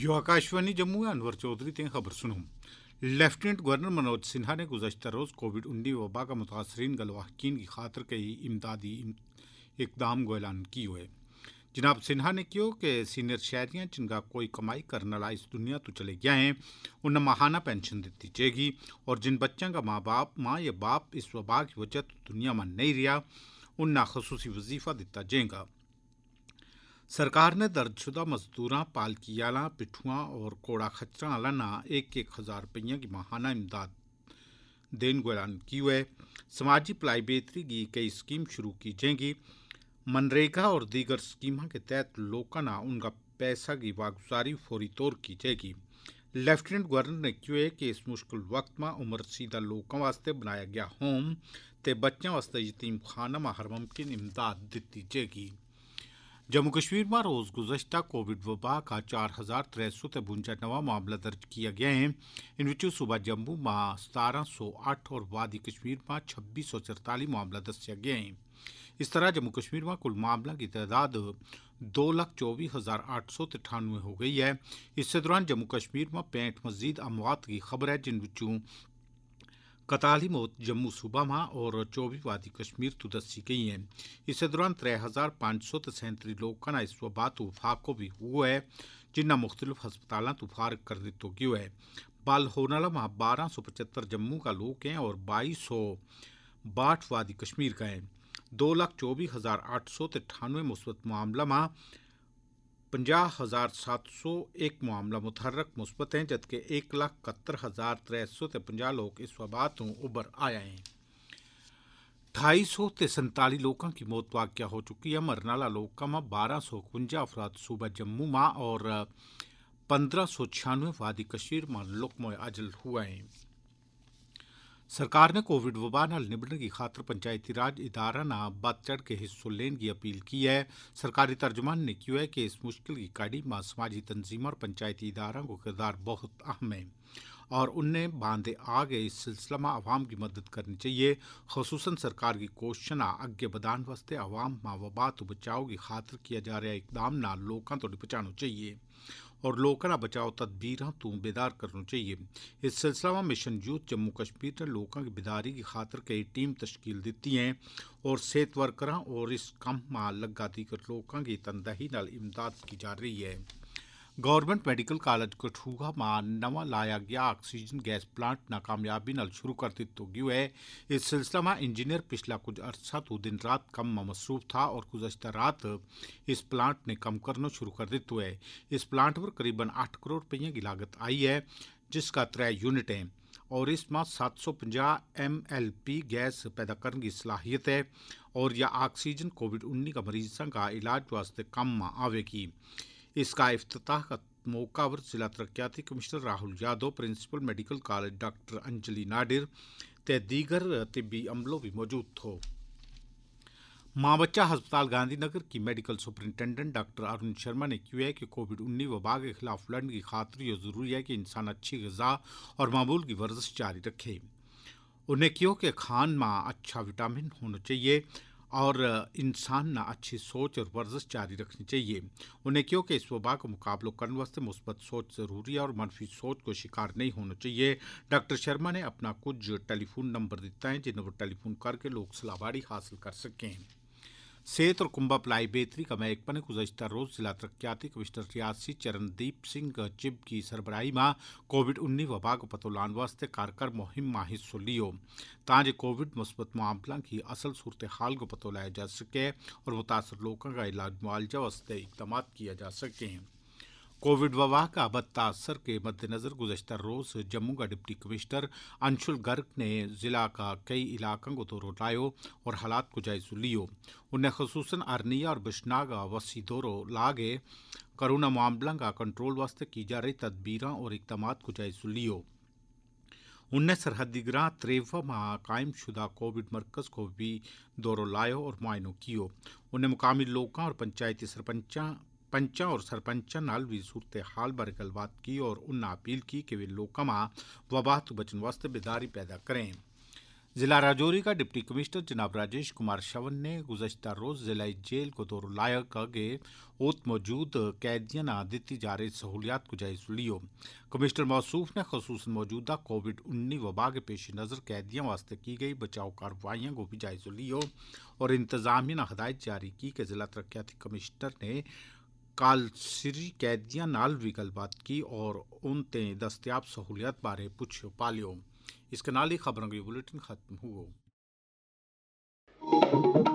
यो आकाशवाणी जम्मू अनवर चौधरी तें खबर सुनो लेफ्टिनेंट गवर्नर मनोज सिन्हा ने गुजशत रोज़ कोविड उन्नीस वबा का मुतासरीन गलवाहकिन की खातर कई इमदादी इकदाम को ऐलान की हुए जनाब सिन्हा ने क्यों कि सीनियर शहरियाँ जिनका कोई कमाई करने वाला इस दुनिया तो चले गया हैं उन्हें माहाना पेंशन दी जाएगी और जिन बच्चों का माँ बाप माँ या बाप इस वबा की वजह तो दुनिया में नहीं रहा उन्हें खसूसी वजीफा दिता जाएगा सरकार ने दर्जशुदा मजदूर पालकी आला पिट्ठुआ और कोड़ा खच्चर आला ना एक एक हज़ार रुपये की माहाना इमदाद देने को ऐलान की हुए समाजी भलाई बेहतरी की कई स्कीम शुरू की जाएगी मनरेगा और दीगर स्कीम के तहत लोगों ना उनका पैसा की वागुजारी फौरी तौर की जाएगी लेफ्टिनेंट गवर्नर ने क्यों कि इस मुश्किल वक्त में उम्र सीधा लोगों वास्ते बनाया गया होम ते बच्चों वास्ते यतीम खाना में हर मुमकिन इमदाद दी जाएगी जम्मू कश्मीर में रोज गुजशत कोविड वबा का चार हजार त्रै सौ तिरबंजा नवा मामला दर्ज किया गया है इन विचों सूबा जम्मू में सतारह सौ अठ और वादी कश्मीर में छब्बीस सौ चरताली मामला दस्या गया है इस तरह जम्मू कश्मीर में कुल मामलों की तादाद दो लाख चौबीस हजार आठ सौ अठानवे हो गई है इस दौरान जम्मू कश्मीर में पैंठ मजीद अमवात की खबर है जिन विचों कताली मौत जम्मू सूबा में और चौबी वादी कश्मीर तो दसी गई हैं इस दौरान त्रे हज़ार पाँच सौ सैंतरी लोगों ने इस वबा तो फाको भी हुआ है जिन्ना मुख्तलिफ हस्पताल तो फारग कर दिता गया है वाला वहां बारह सौ पचहत्तर जम्मू का लोग हैं और बाईस सौ बाठ वादी कश्मीर का है दो लाख चौबीस हज़ार आठ सौ अठानवे मुस्बत मामला में पंजाह हज़ार सात सौ एक मामला मुतहरक मुस्बत हैं जबकि एक लाख कत्तर हज़ार त्रै सौ पंजा लोग इस वबा तो उभर आए हैं अठाई सौ ते संताली लोगों की मौत वाक्य हो चुकी है मरने वाला लोगों में बारह सौ इकवंजा अफराद सूबा जम्मू में और पंद्रह सौ छियानवे वादी कश्मीर में लोकमोय अजल हुआ है सरकार ने कोविड वबा निबड़ने की खातर पंचायती राज इदारा ना बद चढ़ के हिस्सों लेने की अपील की है सरकारी तर्जुमान ने क्यों है कि इस मुश्किल की कड़ी में समाजी तंजीम और पंचायती इदारा को किरदार बहुत अहम है और उन्हें बांधे आगे इस सिलसिला में आवाम की मदद करनी चाहिए खसूस सरकार की कोशना अगे बदान वास्ते आवाम माँ वबा तो बचाव की खातर किया जा रहा इकदाम ना लोगों तो पहुँचाना चाहिए और का बचाव तदबीर तू बेदार करना चाहिए इस सिलसिला में मिशन यूथ जम्मू कश्मीर ने लोगों की बेदारी की खातर कई टीम तश्कील दी है और सेहत वर्कर और इस कम लगा दीगर लोगों की तनदही इमदाद की जा रही है गवर्नमेंट मेडिकल कठुआ में नवा लाया गया ऑक्सीजन गैस प्लांट नाकामयाबी नल शुरू कर दी तो है इस सिलसिला में इंजीनियर पिछला कुछ अरसा तो दिन रात कम में मसरूफ था और गुजशत रात इस प्लांट ने कम करना शुरू कर दी तो है इस प्लांट पर करीबन आठ करोड़ रुपये की लागत आई है जिसका त्रै यूनिट है और इसमें सात सौ पंजा एम एल पी गैस पैदा करने की सलाहियत है और यह ऑक्सीजन कोविड उन्नीस का मरीजों का इलाज वास्ते कम में आवेगी इसका अफ्ताह का मौका पर जिला तरक्याती commissioner Rahul Yadav principal medical college doctor Anjali Nadir ते दीगर तिबी अमलों भी मौजूद थो माँ बच्चा हस्पताल गांधीनगर की medical superintendent doctor Arun Sharma ने किया है कि कोविड उन्नीस वबा के खिलाफ लड़ने की खातिर यह जरूरी है कि इंसान अच्छी गजा और मामूल की वर्जिश जारी रखे उन्हें क्यों कि खान मां अच्छा विटामिन होना चाहिए और इंसान ना अच्छी सोच और वर्जिश जारी रखनी चाहिए उन्हें क्योंकि इस वबा का मुकाबला करने वास्ते मुस्बत सोच ज़रूरी है और मनफी सोच को शिकार नहीं होना चाहिए डॉक्टर शर्मा ने अपना कुछ टेलीफोन नंबर दिता है जिन्हें वो टेलीफोन करके लोग सलाहबारी हासिल कर सकें सेहत और कुंभा प्लाई बेहतरी का ने गुजशत रोज जिला तरक्याती कमिश्नर रियासी चरणदीप सिंह चिब की सरबराही में कोविड उन्नीस वबा को पतो लाने वास्ते कारगर मुहिम में हिस्सो लियो ताजे कोविड मुस्बत मामलों की असल सूरत हाल को पतो लाया जा सके और मुतासर लोगों का इलाज मुआवजा वास्ते इकदाम किया जा सकें कोविड वबा का बदता असर के मद्देनज़र गुजशत रोज़ जम्मू का डिप्टी कमिश्नर अंशुल गर्ग ने ज़िला का कई इलाकों को दौरों लायो और हालात को जायजो लियो उन्हें खसूस अरनिया और बिश्नागा वसी दौरों लागे कोरोना मामलों का कंट्रोल वास्ते की जा रही तदबीर और इकदाम को जायजो लियो उन्हें सरहदी ग्रां त्रेवा माह कायमशुदा कोविड मरकज़ को भी दौरों लायो और मुआयनों कियो उन्हें मुकामी लोगों और पंचायती सरपंचा पंचा और सरपंचा नाल भी सूरत हाल बारे गलबात की और उन्हें अपील की कि वे लोगों वबा तो बचने वास्ते बेदारी पैदा करें जिला राजौरी का डिप्टी कमिश्नर जनाब राजेश कुमार शवन ने गुजशत रोज़ जिला जेल को दौर लायक अगे ओत मौजूद कैदियों ना दी जा रही सहूलियात को जायज लियो कमिश्नर मौसूफ ने खसूस मौजूदा कोविड उन्नीस वबा के पेश नज़र कैदियों वास्ते की गई बचाव कार्रवाइयों को भी जायज लियो और इंतजामिया हदायत जारी की कि जिला तरक्याती कमिश्नर ने ਕਾਲਸਰੀ ਕੈਦੀਆਂ ਨਾਲ ਵੀ ਗੱਲਬਾਤ ਕੀ ਔਰ ਉਨ ਤੇ ਦਸਤਿਆਬ ਸਹੂਲਤ ਬਾਰੇ ਪੁੱਛਿਓ ਪਾਲਿਓ ਇਸ ਨਾਲ ਹੀ ਖਬਰਾਂ ਦੀ ਬੁਲੇਟਿਨ ਖਤਮ ਹੋਊ